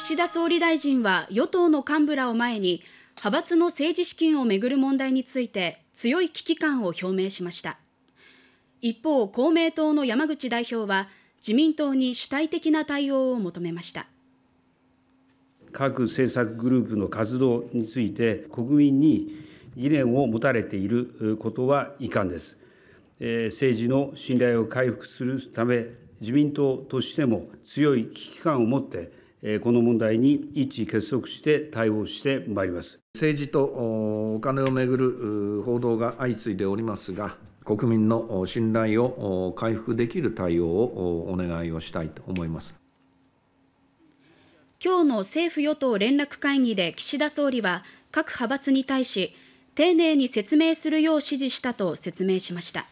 岸田総理大臣は与党の幹部らを前に派閥の政治資金をめぐる問題について強い危機感を表明しました一方公明党の山口代表は自民党に主体的な対応を求めました各政策グループの活動について国民に疑念を持たれていることは遺憾です政治の信頼を回復するため自民党としても強い危機感を持ってこの問題に一致結束して対応してまいります政治とお金をめぐる報道が相次いでおりますが、国民の信頼を回復できる対応をお願いをしたいと思います。今日の政府与党連絡会議で岸田総理は各派閥に対し丁寧に説明するよう指示したと説明しました。